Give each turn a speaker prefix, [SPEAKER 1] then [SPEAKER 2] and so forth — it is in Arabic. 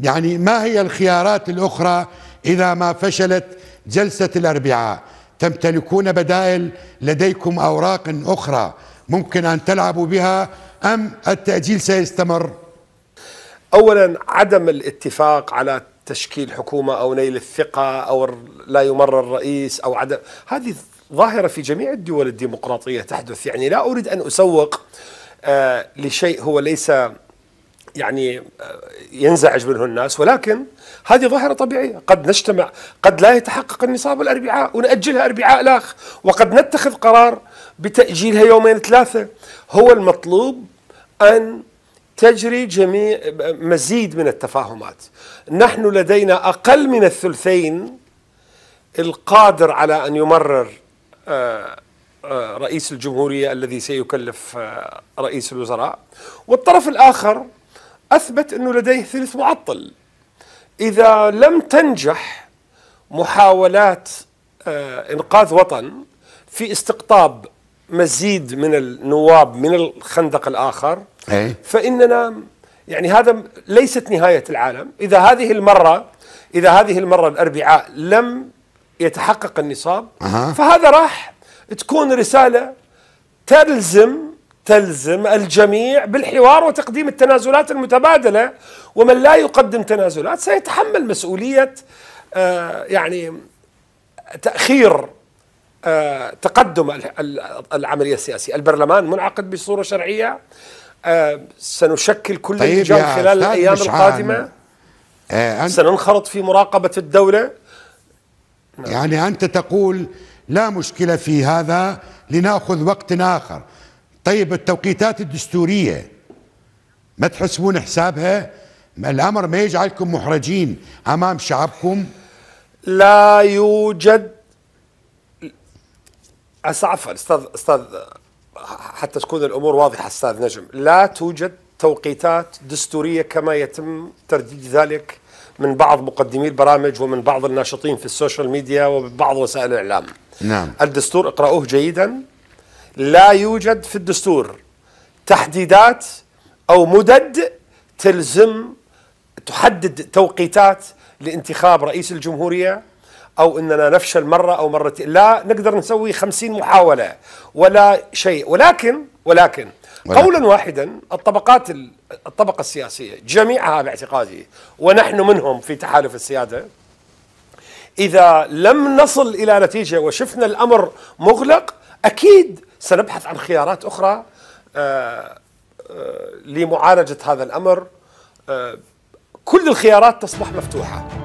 [SPEAKER 1] يعني ما هي الخيارات الأخرى إذا ما فشلت جلسة الأربعاء تمتلكون بدائل لديكم أوراق أخرى ممكن أن تلعبوا بها أم التأجيل سيستمر
[SPEAKER 2] أولا عدم الاتفاق على تشكيل حكومة أو نيل الثقة أو لا يمر الرئيس أو عدم هذه ظاهرة في جميع الدول الديمقراطية تحدث يعني لا أريد أن أسوق آه لشيء هو ليس يعني آه، ينزعج منه الناس ولكن هذه ظاهرة طبيعية قد نجتمع قد لا يتحقق النصاب الأربعاء ونأجلها أربعاء الآخ وقد نتخذ قرار بتأجيلها يومين ثلاثة هو المطلوب أن تجري جميع مزيد من التفاهمات نحن لدينا أقل من الثلثين القادر على أن يمرر آه، آه، رئيس الجمهورية الذي سيكلف رئيس الوزراء والطرف الآخر أثبت أنه لديه ثلث معطل إذا لم تنجح محاولات آه، إنقاذ وطن في استقطاب مزيد من النواب من الخندق الآخر فإننا يعني هذا ليست نهاية العالم إذا هذه المرة إذا هذه المرة الأربعاء لم يتحقق النصاب فهذا راح تكون رسالة تلزم تلزم الجميع بالحوار وتقديم التنازلات المتبادله ومن لا يقدم تنازلات سيتحمل مسؤوليه آه، يعني تاخير آه، تقدم العمليه السياسيه، البرلمان منعقد بصوره شرعيه آه، سنشكل كل طيب اللجان خلال الايام القادمه أنت سننخرط في مراقبه الدوله
[SPEAKER 1] نعم. يعني انت تقول لا مشكله في هذا لناخذ وقت اخر طيب التوقيتات الدستورية ما تحسبون حسابها الأمر ما يجعلكم محرجين أمام شعبكم لا يوجد
[SPEAKER 2] عفوا استاذ استاذ حتى تكون الامور واضحه استاذ نجم لا توجد توقيتات دستوريه كما يتم ترديد ذلك من بعض مقدمي البرامج ومن بعض الناشطين في السوشيال ميديا وبعض وسائل الاعلام نعم الدستور اقرأوه جيدا لا يوجد في الدستور تحديدات أو مدد تلزم تحدد توقيتات لانتخاب رئيس الجمهورية أو أننا نفشل مرة أو مرتين لا نقدر نسوي خمسين محاولة ولا شيء ولكن ولكن قولا واحدا الطبقات الطبقة السياسية جميعها باعتقادي ونحن منهم في تحالف السيادة إذا لم نصل إلى نتيجة وشفنا الأمر مغلق أكيد سنبحث عن خيارات أخرى آه، آه، لمعالجة هذا الأمر آه،
[SPEAKER 1] كل الخيارات تصبح مفتوحة